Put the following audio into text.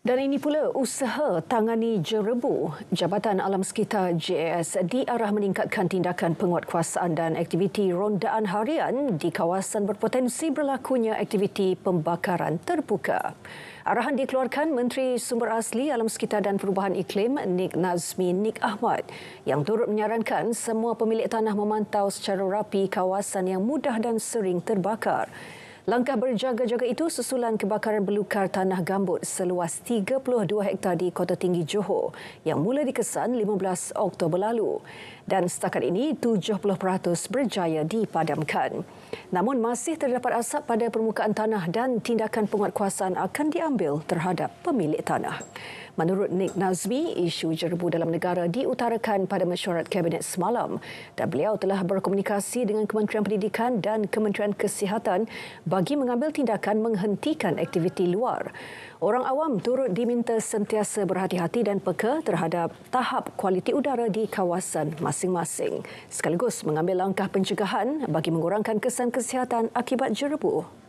Dan ini pula usaha tangani jerebu. Jabatan Alam Sekitar JAS diarah meningkatkan tindakan penguatkuasaan dan aktiviti rondaan harian di kawasan berpotensi berlakunya aktiviti pembakaran terbuka. Arahan dikeluarkan Menteri Sumber Asli Alam Sekitar dan Perubahan Iklim Nik Nazmi Nik Ahmad yang turut menyarankan semua pemilik tanah memantau secara rapi kawasan yang mudah dan sering terbakar. Langkah berjaga-jaga itu susulan kebakaran belukar tanah gambut seluas 32 hektar di Kota Tinggi Johor yang mula dikesan 15 Oktober lalu dan setakat ini 70% berjaya dipadamkan. Namun masih terdapat asap pada permukaan tanah dan tindakan penguatkuasaan akan diambil terhadap pemilik tanah. Menurut Nik Nazmi, isu jerbu dalam negara diutarakan pada mesyuarat kabinet semalam dan beliau telah berkomunikasi dengan Kementerian Pendidikan dan Kementerian Kesihatan bagi mengambil tindakan menghentikan aktiviti luar. Orang awam turut diminta sentiasa berhati-hati dan peka terhadap tahap kualiti udara di kawasan masing-masing. Sekaligus mengambil langkah pencegahan bagi mengurangkan kesan kesihatan akibat jerebu.